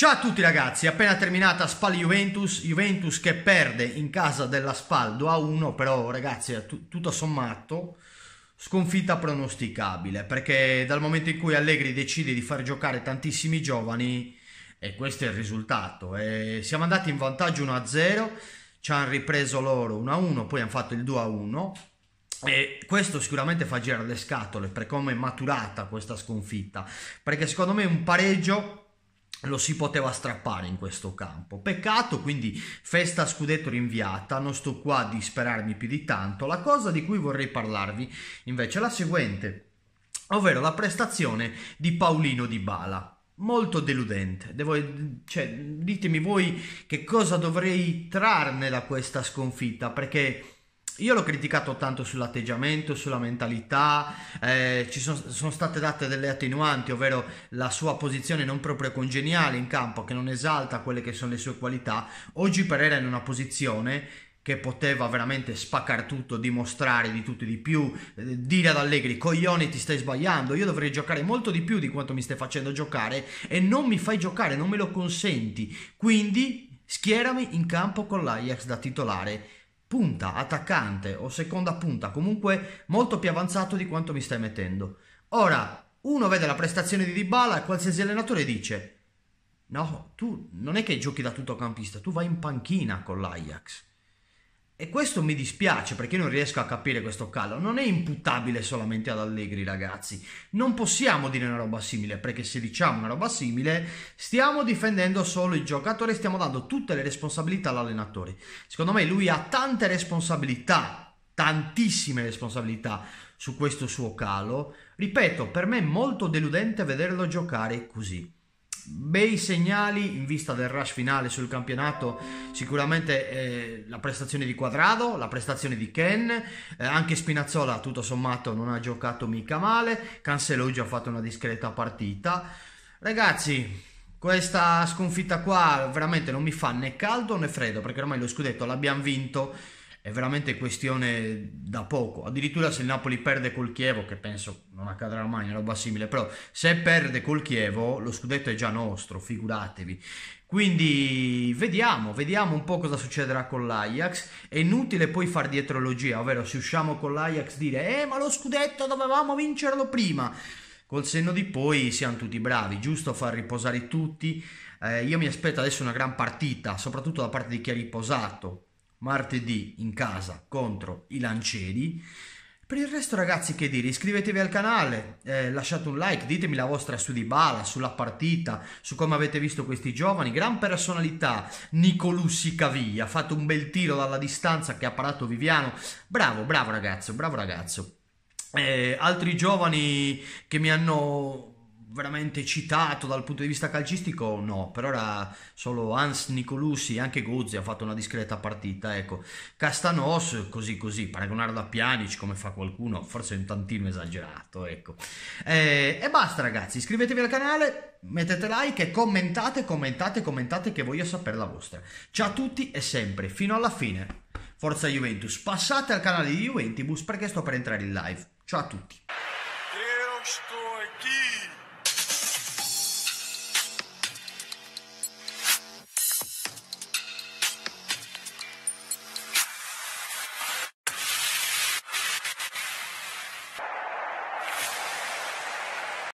Ciao a tutti ragazzi, appena terminata Spal Juventus, Juventus che perde in casa della Spal 2 a 1, però ragazzi tutto sommato sconfitta pronosticabile, perché dal momento in cui Allegri decide di far giocare tantissimi giovani e questo è il risultato, e siamo andati in vantaggio 1 a 0, ci hanno ripreso loro 1 a 1, poi hanno fatto il 2 a 1 e questo sicuramente fa girare le scatole per come è maturata questa sconfitta, perché secondo me un pareggio lo si poteva strappare in questo campo. Peccato, quindi festa scudetto rinviata, non sto qua a disperarmi più di tanto. La cosa di cui vorrei parlarvi invece è la seguente, ovvero la prestazione di Paulino Di Bala. Molto deludente, Devo, cioè, ditemi voi che cosa dovrei trarne da questa sconfitta, perché io l'ho criticato tanto sull'atteggiamento, sulla mentalità, eh, ci sono, sono, state date delle attenuanti, ovvero la sua posizione non proprio congeniale in campo, che non esalta quelle che sono le sue qualità. Oggi Pereira era in una posizione che poteva veramente spaccare tutto, dimostrare di tutto e di più, eh, dire ad Allegri, coglioni ti stai sbagliando, io dovrei giocare molto di più di quanto mi stai facendo giocare e non mi fai giocare, non me lo consenti. Quindi schierami in campo con l'Ajax da titolare punta, attaccante o seconda punta, comunque molto più avanzato di quanto mi stai mettendo. Ora, uno vede la prestazione di Dybala e qualsiasi allenatore dice: No, tu non è che giochi da tutto campista, tu vai in panchina con l'Ajax. E questo mi dispiace perché io non riesco a capire questo calo. Non è imputabile solamente ad Allegri, ragazzi. Non possiamo dire una roba simile perché se diciamo una roba simile stiamo difendendo solo il giocatore, stiamo dando tutte le responsabilità all'allenatore. Secondo me lui ha tante responsabilità, tantissime responsabilità su questo suo calo. Ripeto, per me è molto deludente vederlo giocare così bei segnali in vista del rush finale sul campionato sicuramente eh, la prestazione di Quadrado la prestazione di Ken eh, anche Spinazzola tutto sommato non ha giocato mica male Canceloggio ha fatto una discreta partita ragazzi questa sconfitta qua veramente non mi fa né caldo né freddo perché ormai lo scudetto l'abbiamo vinto è veramente questione da poco. Addirittura se il Napoli perde col Chievo, che penso non accadrà mai, una roba simile, però se perde col Chievo lo scudetto è già nostro, figuratevi. Quindi vediamo, vediamo un po' cosa succederà con l'Ajax. È inutile poi far dietrologia, ovvero se usciamo con l'Ajax dire eh ma lo scudetto dovevamo vincerlo prima. Col senno di poi siamo tutti bravi, giusto far riposare tutti. Eh, io mi aspetto adesso una gran partita, soprattutto da parte di chi ha riposato, martedì in casa contro i lancieri. Per il resto ragazzi che dire, iscrivetevi al canale, eh, lasciate un like, ditemi la vostra su di bala, sulla partita, su come avete visto questi giovani, gran personalità, Nicolussi Caviglia, ha fatto un bel tiro dalla distanza che ha parato Viviano, bravo, bravo ragazzo, bravo ragazzo. Eh, altri giovani che mi hanno veramente citato dal punto di vista calcistico no per ora solo Hans Nicolussi anche Gozzi ha fatto una discreta partita ecco Castanos così così paragonarlo a Pjanic come fa qualcuno forse un tantino esagerato ecco eh, e basta ragazzi iscrivetevi al canale mettete like e commentate commentate commentate che voglio sapere la vostra ciao a tutti e sempre fino alla fine Forza Juventus passate al canale di Juventus perché sto per entrare in live ciao a tutti